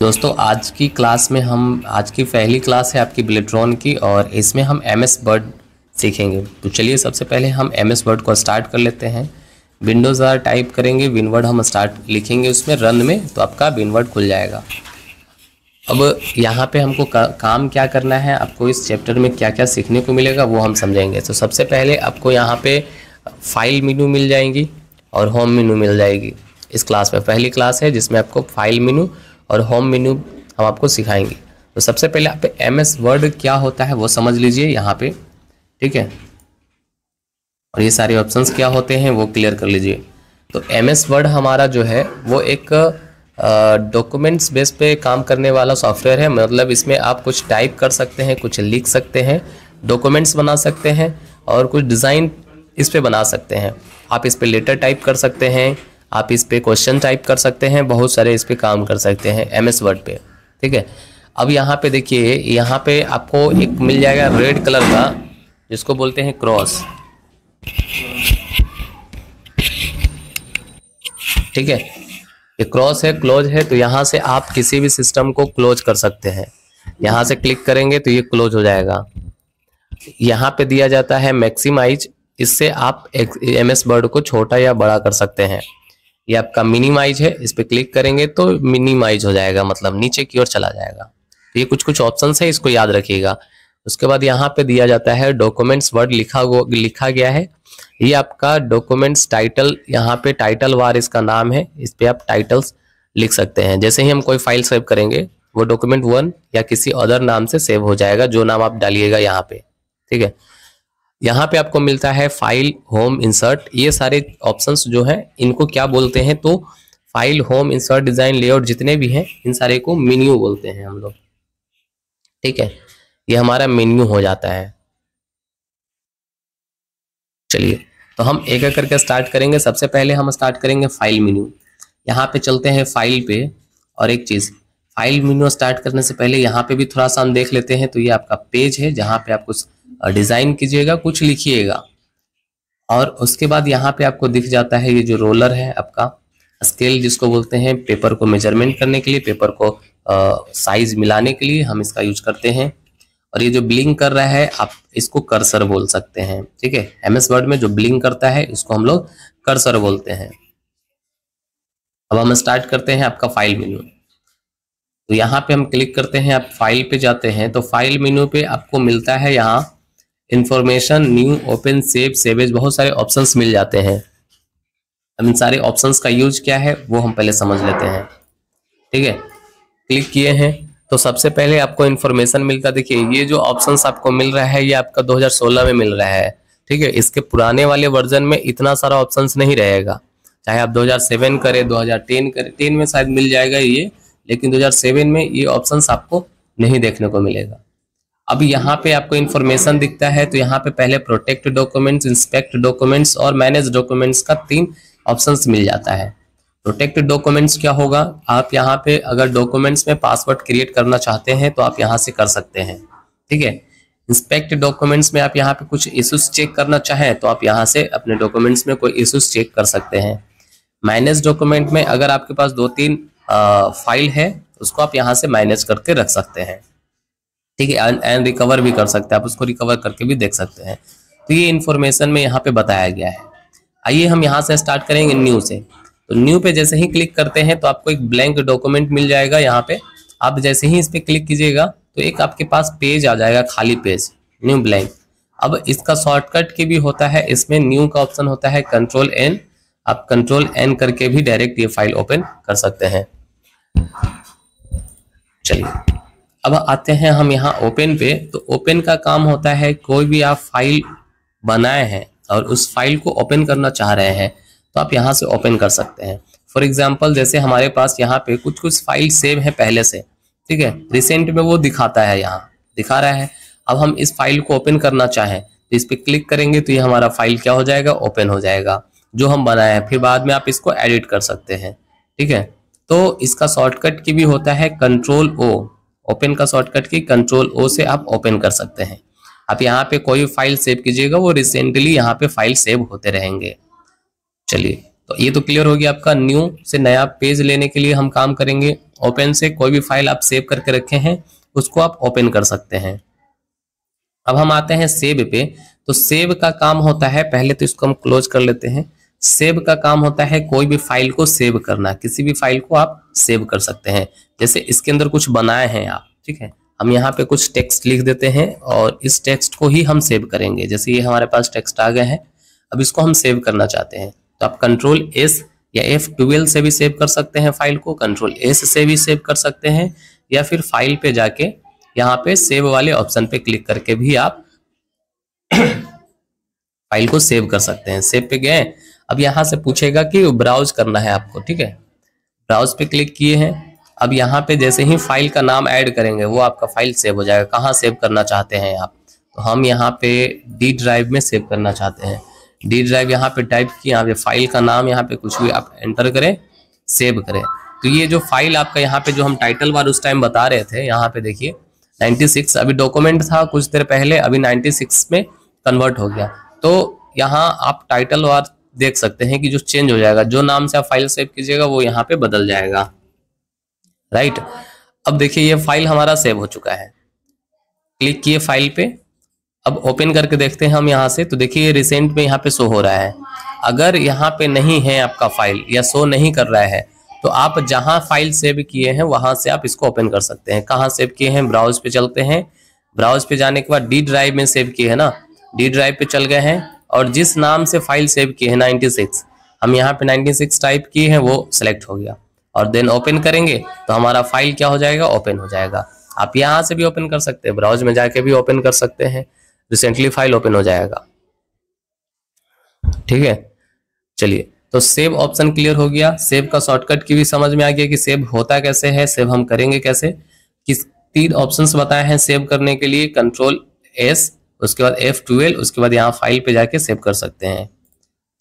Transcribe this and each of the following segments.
दोस्तों आज की क्लास में हम आज की पहली क्लास है आपकी बिलेट्रॉन की और इसमें हम एम एस वर्ड सीखेंगे तो चलिए सबसे पहले हम एम एस वर्ड को स्टार्ट कर लेते हैं विंडोज आर टाइप करेंगे विनवर्ड हम स्टार्ट लिखेंगे उसमें रन में तो आपका विनवर्ड खुल जाएगा अब यहाँ पे हमको का, काम क्या करना है आपको इस चैप्टर में क्या क्या सीखने को मिलेगा वो हम समझेंगे तो सबसे पहले आपको यहाँ पे फाइल मीनू मिल जाएंगी और होम मीनू मिल जाएगी इस क्लास में पहली क्लास है जिसमें आपको फाइल मीनू और होम मेन्यू हम आपको सिखाएंगे तो सबसे पहले आप एम एस वर्ड क्या होता है वो समझ लीजिए यहाँ पे ठीक है और ये सारे ऑप्शन क्या होते हैं वो क्लियर कर लीजिए तो एम एस वर्ड हमारा जो है वो एक डॉक्यूमेंट्स बेस पे काम करने वाला सॉफ्टवेयर है मतलब इसमें आप कुछ टाइप कर सकते हैं कुछ लिख सकते हैं डॉक्यूमेंट्स बना सकते हैं और कुछ डिज़ाइन इस पर बना सकते हैं आप इस पर लेटर टाइप कर सकते हैं आप इस पर क्वेश्चन टाइप कर सकते हैं बहुत सारे इस पर काम कर सकते हैं एम एस वर्ड पे ठीक है अब यहाँ पे देखिए यहाँ पे आपको एक मिल जाएगा रेड कलर का जिसको बोलते हैं क्रॉस ठीक है ये क्रॉस है क्लोज है तो यहाँ से आप किसी भी सिस्टम को क्लोज कर सकते हैं यहाँ से क्लिक करेंगे तो ये क्लोज हो जाएगा यहाँ पे दिया जाता है मैक्सिमाइज इससे आप एम एस वर्ड को छोटा या बड़ा कर सकते हैं ये आपका मिनिमाइज है इस पर क्लिक करेंगे तो मिनिमाइज हो जाएगा मतलब नीचे की ओर चला जाएगा तो ये कुछ कुछ ऑप्शन है इसको याद रखिएगा उसके बाद यहाँ पे दिया जाता है डॉक्यूमेंट्स वर्ड लिखा लिखा गया है ये आपका डॉक्यूमेंट्स टाइटल यहाँ पे टाइटल वार इसका नाम है इस पर आप टाइटल्स लिख सकते हैं जैसे ही हम कोई फाइल सेव करेंगे वो डॉक्यूमेंट वन या किसी अदर नाम से सेव हो जाएगा जो नाम आप डालिएगा यहाँ पे ठीक है यहाँ पे आपको मिलता है फाइल होम इंसर्ट ये सारे ऑप्शंस जो हैं इनको क्या बोलते हैं तो file home insert design layout जितने भी हैं इन सारे को मेन्यू बोलते हैं हम लोग ठीक है ये हमारा मेन्यू हो जाता है चलिए तो हम एक एक करके स्टार्ट करेंगे सबसे पहले हम स्टार्ट करेंगे फाइल मेन्यू यहाँ पे चलते हैं फाइल पे और एक चीज़ फाइल मेन्यू स्टार्ट करने से पहले यहाँ पे भी थोड़ा सा हम देख लेते हैं तो ये आपका पेज है जहाँ पे आपको डिज़ाइन कीजिएगा कुछ लिखिएगा और उसके बाद यहाँ पे आपको दिख जाता है ये जो रोलर है आपका स्केल जिसको बोलते हैं पेपर को मेजरमेंट करने के लिए पेपर को साइज मिलाने के लिए हम इसका यूज करते हैं और ये जो ब्लिंक कर रहा है आप इसको कर्सर बोल सकते हैं ठीक है एम एस वर्ड में जो ब्लिंक करता है इसको हम लोग कर्सर बोलते हैं अब हम स्टार्ट करते हैं आपका फाइल मेन्यू तो यहाँ पे हम क्लिक करते हैं आप फाइल पे जाते हैं तो फाइल मेन्यू पे आपको मिलता है यहाँ information new open save save as बहुत सारे ऑप्शंस मिल जाते हैं अब इन सारे ऑप्शंस का यूज क्या है वो हम पहले समझ लेते हैं ठीक है क्लिक किए हैं तो सबसे पहले आपको इन्फॉर्मेशन मिलता देखिए ये जो ऑप्शंस आपको मिल रहा है ये आपका 2016 में मिल रहा है ठीक है इसके पुराने वाले वर्जन में इतना सारा ऑप्शंस नहीं रहेगा चाहे आप 2007 करें 2010 करें टेन में शायद मिल जाएगा ये लेकिन 2007 में ये ऑप्शंस आपको नहीं देखने को मिलेगा अब यहाँ पे आपको इन्फॉर्मेशन दिखता है तो यहाँ पे पहले प्रोटेक्ट डॉक्यूमेंट्स इंस्पेक्ट डॉक्यूमेंट्स और मैनेज डॉक्यूमेंट्स का तीन ऑप्शन मिल जाता है प्रोटेक्ट डॉक्यूमेंट्स क्या होगा आप यहाँ पे अगर डॉक्यूमेंट्स में पासवर्ड क्रिएट करना चाहते हैं तो आप यहाँ से कर सकते हैं ठीक है इंस्पेक्ट डॉक्यूमेंट्स में आप यहाँ पे कुछ इश्यूज चेक करना चाहें तो आप यहाँ से अपने डॉक्यूमेंट्स में कोई इश्यूज चेक कर सकते हैं मैनेज डॉक्यूमेंट में अगर आपके पास दो तीन फाइल है उसको आप यहाँ से मैनेज करके रख सकते हैं ठीक है एंड रिकवर भी कर सकते हैं आप उसको रिकवर करके भी देख सकते हैं तो ये इन्फॉर्मेशन में यहाँ पे बताया गया है आइए हम यहाँ से स्टार्ट करेंगे न्यू से तो न्यू पे जैसे ही क्लिक करते हैं तो आपको एक ब्लैंक डॉक्यूमेंट मिल जाएगा यहाँ पे आप जैसे ही इस पर क्लिक कीजिएगा तो एक आपके पास पेज आ जाएगा खाली पेज न्यू ब्लैंक अब इसका शॉर्टकट के भी होता है इसमें न्यू का ऑप्शन होता है कंट्रोल एन आप कंट्रोल एन करके भी डायरेक्ट ये फाइल ओपन कर सकते हैं चलिए अब आते हैं हम यहाँ ओपन पे तो ओपन का काम होता है कोई भी आप फाइल बनाए हैं और उस फाइल को ओपन करना चाह रहे हैं तो आप यहाँ से ओपन कर सकते हैं फॉर एग्जाम्पल जैसे हमारे पास यहाँ पे कुछ कुछ फाइल सेव है पहले से ठीक है रिसेंट में वो दिखाता है यहाँ दिखा रहा है अब हम इस फाइल को ओपन करना चाहें तो इस पर क्लिक करेंगे तो ये हमारा फाइल क्या हो जाएगा ओपन हो जाएगा जो हम बनाए हैं फिर बाद में आप इसको एडिट कर सकते हैं ठीक है तो इसका शॉर्टकट की भी होता है कंट्रोल ओ ओपन का शॉर्टकट की कंट्रोल ओ से आप ओपन कर सकते हैं आप यहाँ पे कोई फाइल सेव कीजिएगा वो रिसेंटली यहाँ पे फाइल सेव होते रहेंगे चलिए तो ये तो क्लियर हो गया आपका न्यू से नया पेज लेने के लिए हम काम करेंगे ओपन से कोई भी फाइल आप सेव करके रखे हैं उसको आप ओपन कर सकते हैं अब हम आते हैं सेव पे तो सेव का काम होता है पहले तो इसको हम क्लोज कर लेते हैं सेव का काम होता है कोई भी फाइल को सेव करना किसी भी फाइल को आप सेव कर सकते हैं जैसे इसके अंदर कुछ बनाए हैं आप ठीक है हम यहाँ पे कुछ टेक्स्ट लिख देते हैं और इस टेक्स्ट को ही हम सेव करेंगे जैसे ये हमारे पास टेक्स्ट आ गया है अब इसको हम सेव करना चाहते हैं तो आप कंट्रोल एस या एफ ट्वेल्व से भी सेव कर सकते हैं फाइल को कंट्रोल एस से भी सेव कर सकते हैं या फिर फाइल पे जाके यहाँ पे सेव वाले ऑप्शन पे क्लिक करके भी आप फाइल को सेव कर सकते हैं सेव पे गए अब यहाँ से पूछेगा कि ब्राउज करना है आपको ठीक है ब्राउज पे क्लिक किए हैं अब यहाँ पे जैसे ही फाइल का नाम ऐड करेंगे वो आपका फाइल सेव हो जाएगा कहाँ सेव करना चाहते हैं आप तो हम यहाँ पे डी ड्राइव में सेव करना चाहते हैं डी ड्राइव यहाँ पे टाइप की यहाँ पे फाइल का नाम यहाँ पे कुछ भी आप एंटर करें सेव करें तो ये जो फाइल आपका यहाँ पे जो हम टाइटल बार उस टाइम बता रहे थे यहाँ पे देखिए 96 अभी डॉक्यूमेंट था कुछ देर पहले अभी 96 में कन्वर्ट हो गया तो यहाँ आप टाइटल बार देख सकते हैं कि जो चेंज हो जाएगा जो नाम से आप फाइल सेव कीजिएगा वो यहाँ पे बदल जाएगा राइट अब देखिए ये फाइल हमारा सेव हो चुका है क्लिक किए फाइल पे अब ओपन करके देखते हैं हम यहाँ से तो देखिए रिसेंट में यहाँ पे शो हो रहा है अगर यहाँ पे नहीं है आपका फाइल या शो नहीं कर रहा है तो आप जहाँ फाइल सेव किए हैं वहां से आप इसको ओपन कर सकते हैं कहाँ सेव किए हैं ब्राउज पे चलते हैं ब्राउज पे जाने के बाद डी ड्राइव में सेव किए है ना डी ड्राइव पे चल गए हैं और जिस नाम से फाइल सेव की है 96 हम यहाँ पे 96 टाइप किए हैं वो सिलेक्ट हो गया और देन ओपन करेंगे तो हमारा फाइल क्या हो जाएगा ओपन हो जाएगा आप यहाँ से भी ओपन कर सकते हैं ब्राउज में जाके भी ओपन कर सकते हैं रिसेंटली फाइल ओपन हो जाएगा ठीक है चलिए तो सेव ऑप्शन क्लियर हो गया सेव का शॉर्टकट की भी समझ में आ गया कि सेव होता कैसे है सेव हम करेंगे कैसे किस तीन ऑप्शंस बताए हैं सेव करने के लिए कंट्रोल एस उसके बाद एफ ट्वेल्व उसके बाद यहाँ फाइल पे जाके सेव कर सकते हैं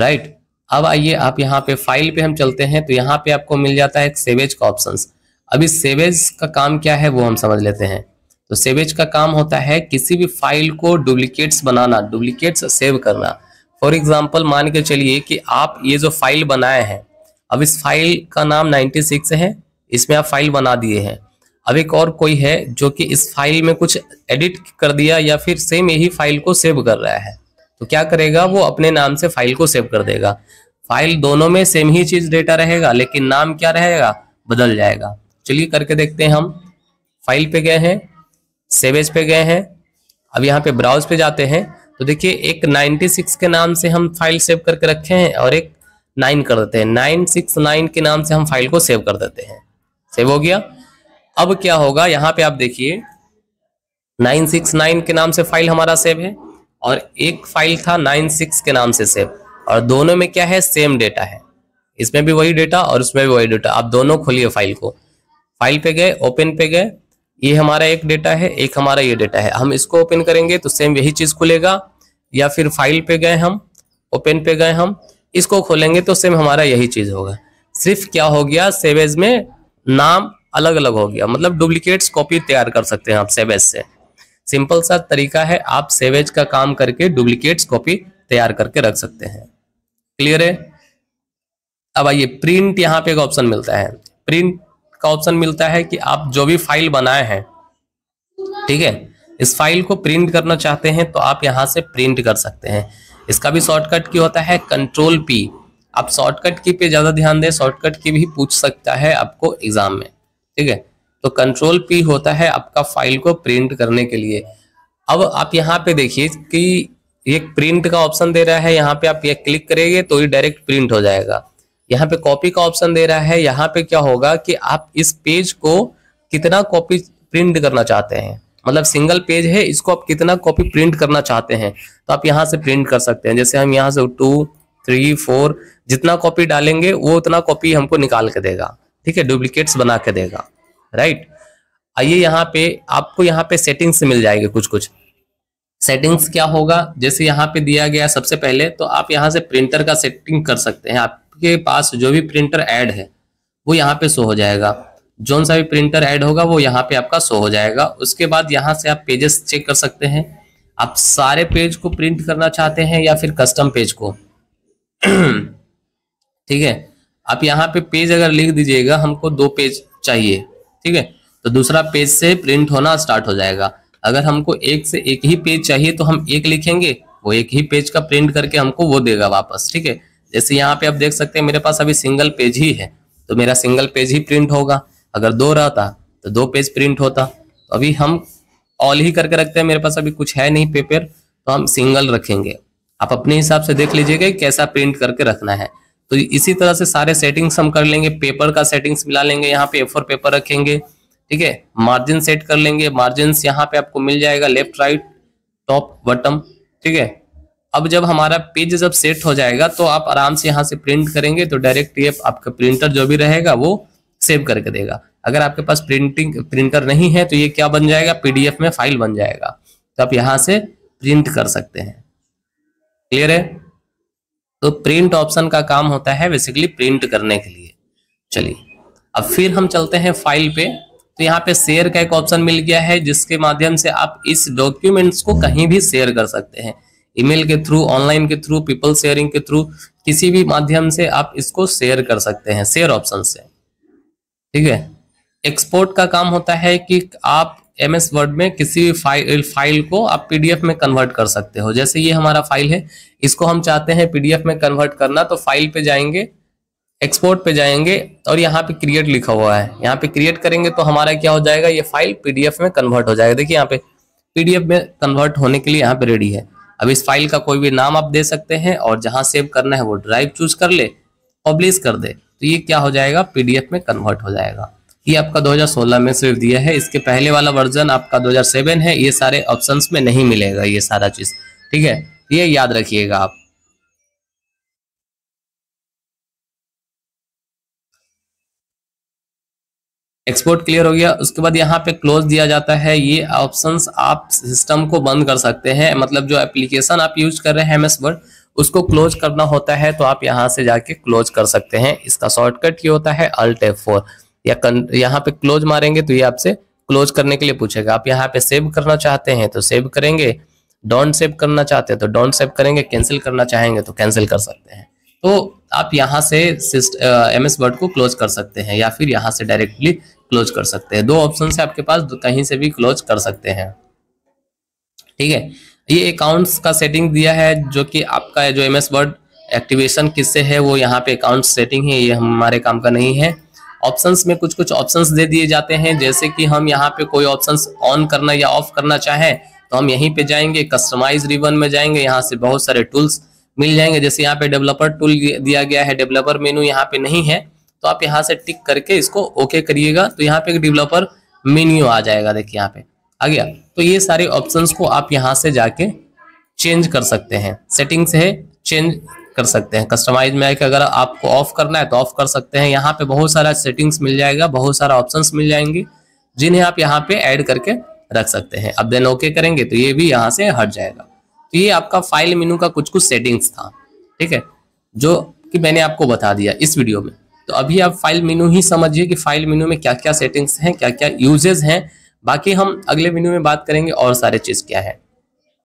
राइट अब आइए आप यहाँ पे फाइल पे हम चलते हैं तो यहाँ पे आपको मिल जाता है सेवेज का ऑप्शन अभी सेवेज का काम क्या है वो हम समझ लेते हैं तो सेवेज का काम होता है किसी भी फाइल को डुप्लीकेट्स बनाना डुप्लीकेट्स सेव करना फॉर एग्जाम्पल मान के चलिए कि आप ये जो फाइल बनाए हैं अब इस फाइल का नाम 96 है इसमें आप फाइल बना दिए हैं अब एक और कोई है जो कि इस फाइल में कुछ एडिट कर दिया या फिर सेम यही फाइल को सेव कर रहा है तो क्या करेगा वो अपने नाम से फाइल को सेव कर देगा फाइल दोनों में सेम ही चीज डेटा रहेगा लेकिन नाम क्या रहेगा बदल जाएगा चलिए करके देखते हैं हम फाइल पे गए हैं सेवेज पे गए हैं अब यहाँ पे ब्राउज पे जाते हैं तो देखिए एक 96 के नाम से हम फाइल सेव करके रखे हैं और एक 9 कर देते हैं 969 के नाम से हम फाइल को सेव कर देते हैं सेव हो गया अब क्या होगा यहाँ पे आप देखिए 969 के नाम से फाइल हमारा सेव है और एक फाइल था 96 के नाम से सेव और दोनों में क्या है सेम डेटा है इसमें भी वही डेटा और उसमें भी वही डेटा आप दोनों खोलिए फाइल को फाइल पे गए ओपन पे गए ये हमारा एक डेटा है एक हमारा ये डेटा है हम इसको ओपन करेंगे तो सेम यही चीज खुलेगा या फिर फाइल पे गए हम ओपन पे गए हम इसको खोलेंगे तो सेम हमारा यही चीज होगा सिर्फ क्या हो गया सेवेज में नाम अलग अलग हो गया मतलब डुप्लीकेट्स कॉपी तैयार कर सकते हैं आप सेवेज से सिंपल सा तरीका है आप सेवेज का काम करके डुप्लीकेट्स कॉपी तैयार करके रख सकते हैं क्लियर है अब आइए प्रिंट यहाँ पे एक ऑप्शन मिलता है प्रिंट का ऑप्शन मिलता है कि आप जो भी फाइल बनाए हैं ठीक है इस फाइल को प्रिंट करना चाहते हैं तो आप यहाँ से प्रिंट कर सकते हैं इसका भी शॉर्टकट की होता है कंट्रोल पी आप शॉर्टकट की पे ज़्यादा ध्यान दें शॉर्टकट की भी पूछ सकता है आपको एग्जाम में ठीक है तो कंट्रोल पी होता है आपका फाइल को प्रिंट करने के लिए अब आप यहाँ पे देखिए कि ये प्रिंट का ऑप्शन दे रहा है यहाँ पे आप ये क्लिक करेंगे तो ये डायरेक्ट प्रिंट हो जाएगा यहाँ पे कॉपी का ऑप्शन दे रहा है यहाँ पे क्या होगा कि आप इस पेज को कितना कॉपी प्रिंट करना चाहते हैं मतलब सिंगल पेज है इसको आप कितना कॉपी प्रिंट करना चाहते हैं तो आप यहाँ से प्रिंट कर सकते हैं जैसे हम यहाँ से टू थ्री फोर जितना कॉपी डालेंगे वो उतना कॉपी हमको निकाल के देगा ठीक है डुप्लीकेट्स बना के देगा राइट आइए यहाँ पे आपको यहाँ पे सेटिंग्स मिल जाएंगे कुछ कुछ सेटिंग्स क्या होगा जैसे यहाँ पे दिया गया सबसे पहले तो आप यहाँ से प्रिंटर का सेटिंग कर सकते हैं आपके पास जो भी प्रिंटर ऐड है वो यहाँ पे शो हो जाएगा जोन सा भी प्रिंटर ऐड होगा वो यहाँ पे आपका शो हो जाएगा उसके बाद यहाँ से आप पेजेस चेक कर सकते हैं आप सारे पेज को प्रिंट करना चाहते हैं या फिर कस्टम पेज को ठीक है आप यहाँ पे पेज अगर लिख दीजिएगा हमको दो पेज चाहिए ठीक है तो दूसरा पेज से प्रिंट होना स्टार्ट हो जाएगा अगर हमको एक से एक ही पेज चाहिए तो हम एक लिखेंगे वो एक ही पेज का प्रिंट करके हमको वो देगा वापस ठीक है जैसे यहाँ पे आप देख सकते हैं मेरे पास अभी सिंगल पेज ही है तो मेरा सिंगल पेज ही प्रिंट होगा अगर दो रहता तो दो पेज प्रिंट होता तो अभी हम ऑल ही करके रखते हैं मेरे पास अभी कुछ है नहीं पेपर तो हम सिंगल रखेंगे आप अपने हिसाब से देख लीजिएगा कैसा प्रिंट करके रखना है तो इसी तरह से सारे सेटिंग्स हम कर लेंगे पेपर का सेटिंग्स मिला लेंगे यहाँ पे एफ पेपर रखेंगे ठीक है मार्जिन सेट कर लेंगे मार्जिन यहाँ पे आपको मिल जाएगा लेफ्ट राइट टॉप बटम ठीक है अब जब हमारा पेज जब सेट हो जाएगा तो आप आराम से यहाँ से प्रिंट करेंगे तो डायरेक्ट ये आपका प्रिंटर जो भी रहेगा वो सेव करके देगा अगर आपके पास प्रिंटिंग प्रिंटर नहीं है तो ये क्या बन जाएगा पीडीएफ में फाइल बन जाएगा तो आप यहाँ से प्रिंट कर सकते हैं क्लियर है तो प्रिंट ऑप्शन का काम होता है बेसिकली प्रिंट करने के लिए चलिए अब फिर हम चलते हैं फाइल पे तो यहाँ पे शेयर का एक ऑप्शन मिल गया है जिसके माध्यम से आप इस डॉक्यूमेंट्स को कहीं भी शेयर कर सकते हैं ईमेल के थ्रू ऑनलाइन के थ्रू पीपल शेयरिंग के थ्रू किसी भी माध्यम से आप इसको शेयर कर सकते हैं शेयर ऑप्शन से ठीक है एक्सपोर्ट का काम होता है कि आप एम एस वर्ड में किसी भी फाइल फाइल को आप पीडीएफ में कन्वर्ट कर सकते हो जैसे ये हमारा फाइल है इसको हम चाहते हैं पीडीएफ में कन्वर्ट करना तो फाइल पे जाएंगे एक्सपोर्ट पे जाएंगे और यहाँ पे क्रिएट लिखा हुआ है यहाँ पे क्रिएट करेंगे तो हमारा क्या हो जाएगा ये फाइल पीडीएफ में कन्वर्ट हो जाएगा देखिए यहाँ पे पीडीएफ में कन्वर्ट होने के लिए यहाँ पे रेडी है अब इस फाइल का कोई भी नाम आप दे सकते हैं और जहाँ सेव करना है वो ड्राइव चूज कर ले पब्लिश कर दे तो ये क्या हो जाएगा पीडीएफ में कन्वर्ट हो जाएगा ये आपका 2016 में सिर्फ दिया है इसके पहले वाला वर्जन आपका 2007 है ये सारे ऑप्शंस में नहीं मिलेगा ये सारा चीज ठीक है ये याद रखिएगा आप एक्सपोर्ट क्लियर हो गया उसके बाद यहाँ पे क्लोज दिया जाता है ये ऑप्शंस आप सिस्टम को बंद कर सकते हैं मतलब जो एप्लीकेशन आप यूज कर रहे हैं एम एस वर्ड उसको क्लोज करना होता है तो आप यहाँ से जाके क्लोज कर सकते हैं इसका शॉर्टकट ये होता है अल्ट एफ फोर या यहाँ पे क्लोज मारेंगे तो ये आपसे क्लोज करने के लिए पूछेगा आप यहाँ पे सेव करना चाहते हैं तो सेव करेंगे डोंट सेव करना चाहते हैं तो डोंट सेव करेंगे कैंसिल करना चाहेंगे तो कैंसिल कर सकते हैं तो आप यहाँ से एम एस वर्ड को क्लोज कर सकते हैं या फिर यहाँ से डायरेक्टली क्लोज कर सकते हैं दो ऑप्शन है आपके पास कहीं से भी क्लोज कर सकते हैं ठीक है ये अकाउंट्स का सेटिंग दिया है जो कि आपका जो एम एस वर्ड एक्टिवेशन किससे है वो यहाँ पे अकाउंट सेटिंग है ये हमारे काम का नहीं है ऑप्शंस में कुछ कुछ ऑप्शंस दे दिए जाते हैं जैसे कि हम यहाँ पे कोई ऑप्शंस ऑन करना या ऑफ करना चाहें तो हम यहीं पे जाएंगे कस्टमाइज रिबन में जाएंगे यहाँ से बहुत सारे टूल्स मिल जाएंगे जैसे यहाँ पे डेवलपर टूल दिया गया है डेवलपर मेनू यहाँ पे नहीं है तो आप यहाँ से टिक करके इसको ओके करिएगा तो यहाँ पे एक डेवलपर मेन्यू आ जाएगा देखिए यहाँ पे आ गया तो ये सारे ऑप्शन को आप यहाँ से जाके चेंज कर सकते हैं सेटिंग्स है चेंज कर सकते हैं कस्टमाइज में आके अगर आपको ऑफ करना है तो ऑफ कर सकते हैं यहाँ पे बहुत सारा सेटिंग्स मिल जाएगा बहुत सारा ऑप्शंस मिल जाएंगे जिन्हें आप यहाँ पे ऐड करके रख सकते हैं अब देन ओके करेंगे तो ये भी यहाँ से हट जाएगा तो ये आपका फाइल मेनू का कुछ कुछ सेटिंग्स था ठीक है जो कि मैंने आपको बता दिया इस वीडियो में तो अभी आप फाइल मेनू ही समझिए कि फाइल मेनू में क्या क्या सेटिंग्स हैं क्या क्या यूजेज हैं बाकी हम अगले वीडियो में बात करेंगे और सारे चीज़ क्या है